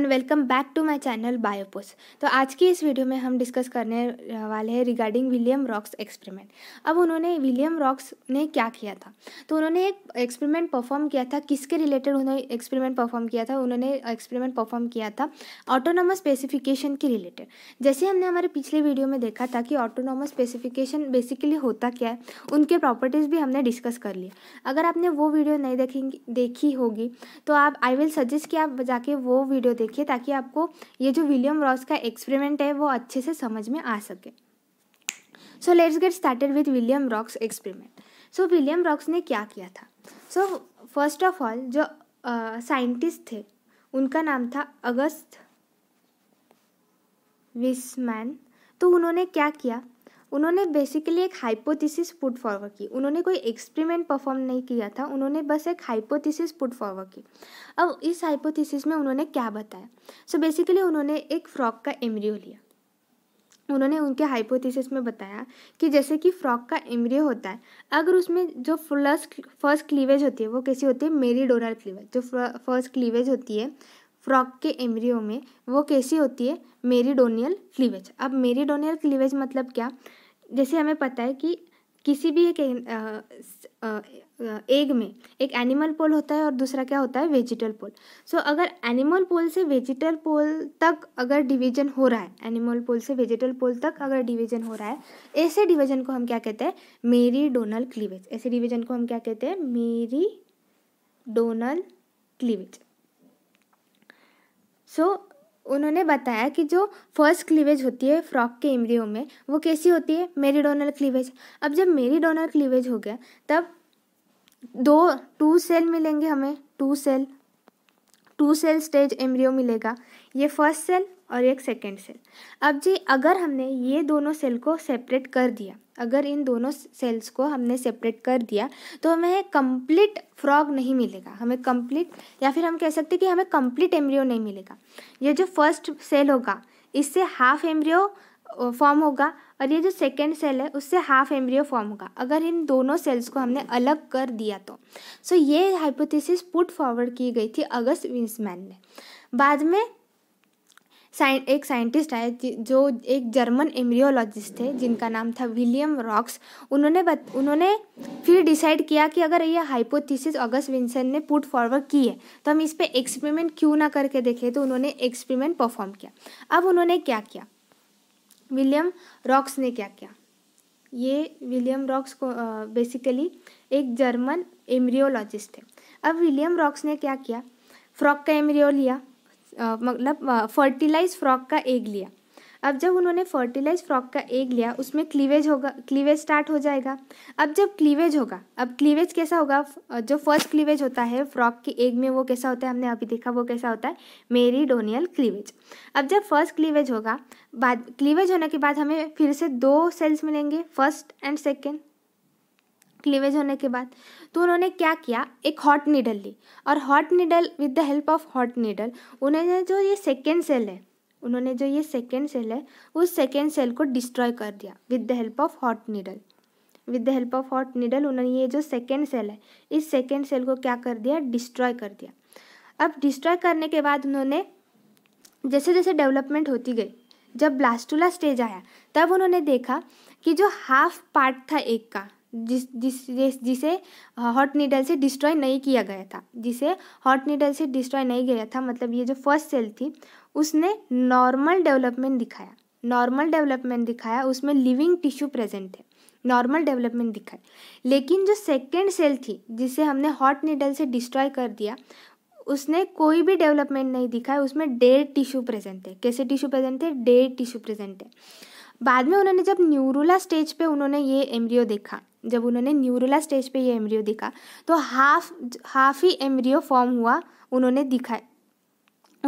everyone welcome back to my channel बायोपोस तो आज की इस वीडियो में हम डिस्कस करने वाले हैं रिगार्डिंग विलियम रॉक्स एक्सपेरिमेंट अब उन्होंने विलियम रॉक्स ने क्या किया था तो उन्होंने एक एक्सपेरिमेंट परफॉर्म किया था किसके रिलेटेड उन्होंने एक्सपेरिमेंट परफॉर्म किया था उन्होंने एक्सपेरिमेंट परफॉर्म किया था ऑटोनोमस स्पेसिफिकेशन के रिलेटेड जैसे हमने हमारे पिछले वीडियो में देखा था कि ऑटोनोमस स्पेसिफिकेशन बेसिकली होता क्या है उनके प्रॉपर्टीज़ भी हमने डिस्कस कर लिया अगर आपने वो वीडियो नहीं देखेंगे देखी होगी तो आप आई विल सजेस्ट कि आप जाके वो वीडियो देख देखिए ताकि आपको ये जो विलियम रॉस का एक्सपेरिमेंट है वो अच्छे से समझ में आ सके so let's get started with William Roux experiment so William Roux ने क्या किया था सो फर्स्ट ऑफ ऑल जो साइंटिस्ट uh, थे उनका नाम था अगस्त विस्मैन तो उन्होंने क्या किया उन्होंने बेसिकली एक हाइपोथीसिस पुट फॉरवर्ड की उन्होंने कोई एक्सपेरिमेंट परफॉर्म नहीं किया था उन्होंने बस एक हाइपोथीसिस पुट फॉरवर्ड की अब इस हाइपोथीसिस में उन्होंने क्या बताया सो so बेसिकली उन्होंने एक फ्रॉक का एम्ब्रियो लिया उन्होंने उनके हाइपोथेसिस में बताया कि जैसे कि फ्रॉक का एम्ब्रियो होता है अगर उसमें जो फ्लस फर्स्ट क्लीवेज होती है वो कैसी होती है मेरी डोरल क्लीवेज जो फर्स्ट क्लीवेज होती है फ्रॉक के एम्ब्रियो में वो कैसी होती है मेरीडोनियल क्लीवेज अब मेरीडोनियल क्लीवेज मतलब क्या जैसे हमें पता है कि किसी भी एक एग में एक एनिमल पोल होता है और दूसरा क्या होता है वेजिटल पोल सो so, अगर एनिमल पोल से वेजिटल पोल तक अगर डिवीजन हो रहा है एनिमल पोल से वेजिटल पोल तक अगर डिवीजन हो रहा है ऐसे डिवीजन को हम क्या कहते हैं मेरी डोनल क्लीवेज ऐसे डिवीजन को हम क्या कहते हैं मेरी डोनल क्लीवेज सो so, उन्होंने बताया कि जो फर्स्ट क्लीवेज होती है फ्रॉक के इमरियो में वो कैसी होती है मेरी डोनल क्लीवेज अब जब मेरी डोनल क्लीवेज हो गया तब दो टू सेल मिलेंगे हमें two cell two cell stage embryo मिलेगा ये फर्स्ट सेल और एक सेकेंड सेल अब जी अगर हमने ये दोनों सेल को सेपरेट कर दिया अगर इन दोनों सेल्स को हमने सेपरेट कर दिया तो हमें कंप्लीट फ्रॉग नहीं मिलेगा हमें कंप्लीट या फिर हम कह सकते हैं कि हमें कंप्लीट एम्ब्रियो नहीं मिलेगा ये जो फर्स्ट सेल होगा इससे हाफ एम्ब्रियो फॉर्म होगा और ये जो सेकेंड सेल है उससे हाफ एम्ब्रियो फॉर्म होगा अगर इन दोनों सेल्स को हमने अलग कर दिया तो सो so, ये हाइपोथेसिस पुट फॉरवर्ड की गई थी अगस्त विंसमैन ने बाद में साइन एक साइंटिस्ट आए जो एक जर्मन एम्ब्रियोलॉजिस्ट थे जिनका नाम था विलियम रॉक्स उन्होंने बत, उन्होंने फिर डिसाइड किया कि अगर ये हाइपोथीसिस ऑगस्ट विंसन ने पुट फॉरवर्ड की है तो हम इस पर एक्सपेरिमेंट क्यों ना करके देखें तो उन्होंने एक्सपेरिमेंट परफॉर्म किया अब उन्होंने क्या किया विलियम रॉक्स ने क्या किया ये विलियम रॉक्स को बेसिकली एक जर्मन एम्ब्रियोलॉजिस्ट थे अब विलियम रॉक्स ने क्या किया फ्रॉक का एम्ब्रियो लिया मतलब फर्टिलाइज फ्रॉक का एग लिया अब जब उन्होंने फर्टिलाइज फ्रॉक का एग लिया उसमें क्लीवेज होगा क्लीवेज स्टार्ट हो जाएगा अब जब क्लीवेज होगा अब क्लीवेज कैसा होगा जो फर्स्ट क्लीवेज होता है फ्रॉक के एग में वो कैसा होता है हमने अभी देखा वो कैसा होता है मेरी डोनियल क्लीवेज अब जब फर्स्ट क्लीवेज होगा बाद क्लीवेज होने के बाद हमें फिर से दो सेल्स मिलेंगे फर्स्ट एंड सेकेंड क्लीवेज होने के बाद तो उन्होंने क्या किया एक हॉट नीडल ली और hot needle with the help of hot needle उन्होंने जो ये सेकेंड सेल है उन्होंने जो ये सेकेंड सेल है उस सेकेंड सेल को डिस्ट्रॉय कर दिया with the help of hot needle with the help of hot needle उन्होंने ये जो सेकेंड सेल है इस सेकेंड सेल को क्या कर दिया डिस्ट्रॉय कर दिया अब डिस्ट्रॉय करने के बाद उन्होंने जैसे जैसे डेवलपमेंट होती गई जब ब्लास्टूला स्टेज आया तब उन्होंने देखा कि जो हाफ पार्ट था एक का जिस जिस जिसे हॉट नीडल से डिस्ट्रॉय नहीं किया गया था जिसे हॉट नीडल से डिस्ट्रॉय नहीं गया था मतलब ये जो फर्स्ट सेल थी उसने नॉर्मल डेवलपमेंट दिखाया नॉर्मल डेवलपमेंट दिखाया उसमें लिविंग टिश्यू प्रेजेंट है नॉर्मल डेवलपमेंट दिखाई लेकिन जो सेकेंड सेल थी जिसे हमने हॉट नीडल से डिस्ट्रॉय कर दिया उसने कोई भी डेवलपमेंट नहीं दिखाया उसमें डेड टिश्यू प्रेजेंट है कैसे टिश्यू प्रेजेंट है डेड टिश्यू प्रेजेंट है बाद में उन्होंने जब न्यूरोला स्टेज पे उन्होंने ये एम्ब्रियो देखा जब उन्होंने न्यूरोला स्टेज पे ये एम्ब्रियो देखा तो हाफ हाफ ही एम्ब्रियो फॉर्म हुआ उन्होंने दिखा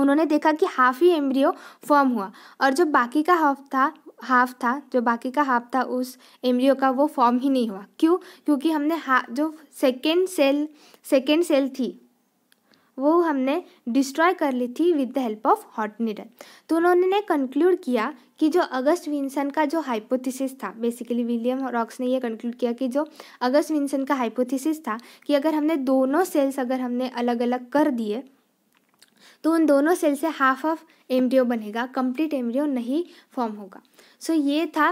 उन्होंने देखा कि हाफ ही एम्ब्रियो फॉर्म हुआ और जो बाकी का हाफ था हाफ था जो बाकी का हाफ था उस एम्ब्रियो का वो फॉर्म ही नहीं हुआ क्यों क्योंकि हमने हा जो सेकेंड सेल सेकेंड सेल थी वो हमने डिस्ट्रॉय कर ली थी with the help of hot needle तो उन्होंने ने कंक्लूड किया कि जो अगस्त विंसन का जो हाइपोथेसिस था बेसिकली विलियम रॉक्स ने ये कंक्लूड किया कि जो अगस्त विंसन का हाइपोथेसिस था कि अगर हमने दोनों सेल्स अगर हमने अलग अलग कर दिए तो उन दोनों सेल से हाफ ऑफ एम्ब्रियो बनेगा कंप्लीट एम्ब्रियो नहीं फॉर्म होगा सो so, ये था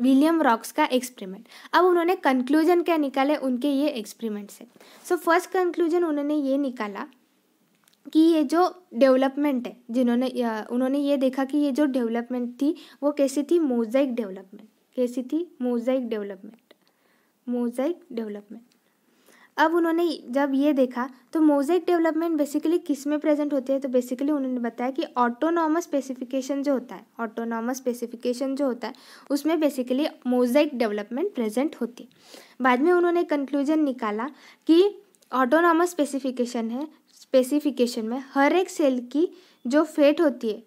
विलियम रॉक्स का एक्सपेरिमेंट अब उन्होंने कंक्लूजन क्या निकाले उनके ये एक्सपेरिमेंट से सो फर्स्ट कंक्लूजन उन्होंने ये निकाला कि ये जो डेवलपमेंट है जिन्होंने उन्होंने ये देखा कि ये जो डेवलपमेंट थी वो कैसी थी मोजाइक डेवलपमेंट कैसी थी मोजाइक डेवलपमेंट मोजाइक डेवलपमेंट अब उन्होंने जब ये देखा तो मोजाइक डेवलपमेंट बेसिकली किस में प्रेजेंट होती है तो बेसिकली उन्होंने बताया कि ऑटोनॉमस स्पेसिफिकेशन जो होता है ऑटोनॉमस स्पेसिफिकेशन जो होता है उसमें बेसिकली मोजाइक डेवलपमेंट प्रेजेंट होती है बाद में उन्होंने कंक्लूजन निकाला कि ऑटोनॉमस स्पेसिफिकेशन है स्पेसिफिकेशन में हर एक सेल की जो फेट होती है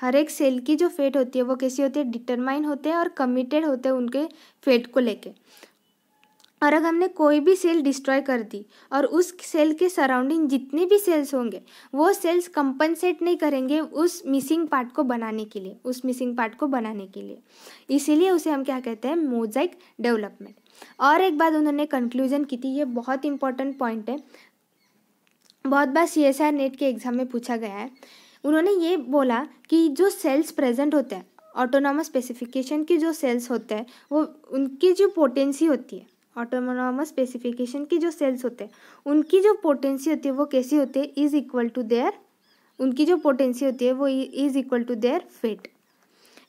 हर एक सेल की जो फेट होती है वो कैसी होती है डिटरमाइन होते हैं और कमिटेड होते हैं उनके फेट को लेके और अगर हमने कोई भी सेल डिस्ट्रॉय कर दी और उस सेल के सराउंडिंग जितने भी सेल्स होंगे वो सेल्स कंपनसेट नहीं करेंगे उस मिसिंग पार्ट को बनाने के लिए उस मिसिंग पार्ट को बनाने के लिए इसीलिए उसे हम क्या कहते हैं मोजाइक डेवलपमेंट और एक बात उन्होंने कंक्लूजन की थी ये बहुत इंपॉर्टेंट पॉइंट है बहुत बार सी एस आर नेट के एग्ज़ाम में पूछा गया है उन्होंने ये बोला कि जो सेल्स प्रेजेंट होते हैं ऑटोनॉमस स्पेसिफिकेशन की जो सेल्स होते हैं वो उनकी जो पोटेंसी होती है ऑटोनॉमस स्पेसिफिकेशन की जो सेल्स होते हैं उनकी जो पोटेंसी होती है वो कैसी होती है इज़ इक्वल टू देयर उनकी जो पोटेंसी होती है वो is equal to their fate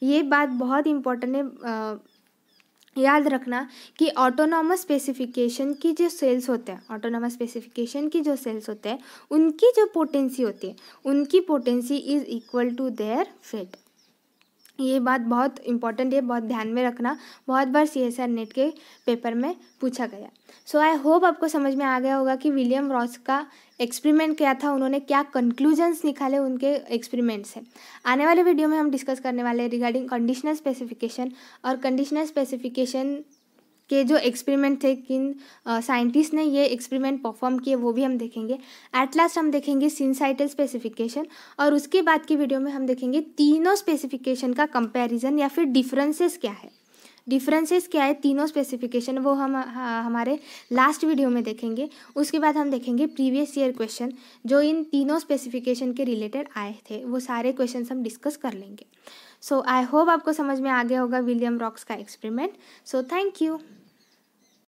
ये बात बहुत इम्पोर्टेंट है याद रखना कि ऑटोनॉमस स्पेसिफिकेशन की जो सेल्स होते हैं ऑटोनॉमस स्पेसिफिकेशन की जो सेल्स होते हैं उनकी जो पोटेंसी होती है उनकी potency is equal to their fate ये बात बहुत इंपॉर्टेंट है बहुत ध्यान में रखना बहुत बार सी एस आर नेट के पेपर में पूछा गया सो आई होप आपको समझ में आ गया होगा कि विलियम रॉस का एक्सपेरिमेंट क्या था उन्होंने क्या कंक्लूजन्स निकाले उनके एक्सपेरिमेंट से आने वाले वीडियो में हम डिस्कस करने वाले रिगार्डिंग कंडीशनल स्पेसिफिकेशन और कंडीशनल स्पेसिफिकेशन के जो एक्सपेरिमेंट थे किन साइंटिस्ट ने ये एक्सपेरिमेंट परफॉर्म किए वो भी हम देखेंगे एट लास्ट हम देखेंगे सिंसाइटल स्पेसिफिकेशन और उसके बाद की वीडियो में हम देखेंगे तीनों स्पेसिफिकेशन का कंपेरिजन या फिर डिफरेंसेस क्या है डिफरेंसेस क्या है तीनों स्पेसिफिकेशन वो हम हमारे लास्ट वीडियो में देखेंगे उसके बाद हम देखेंगे प्रीवियस ईयर क्वेश्चन जो इन तीनों स्पेसिफिकेशन के रिलेटेड आए थे वो सारे क्वेश्चन हम डिस्कस कर लेंगे सो आई होप आपको समझ में आ गया होगा विलियम रॉक्स का एक्सपेरिमेंट सो थैंक यू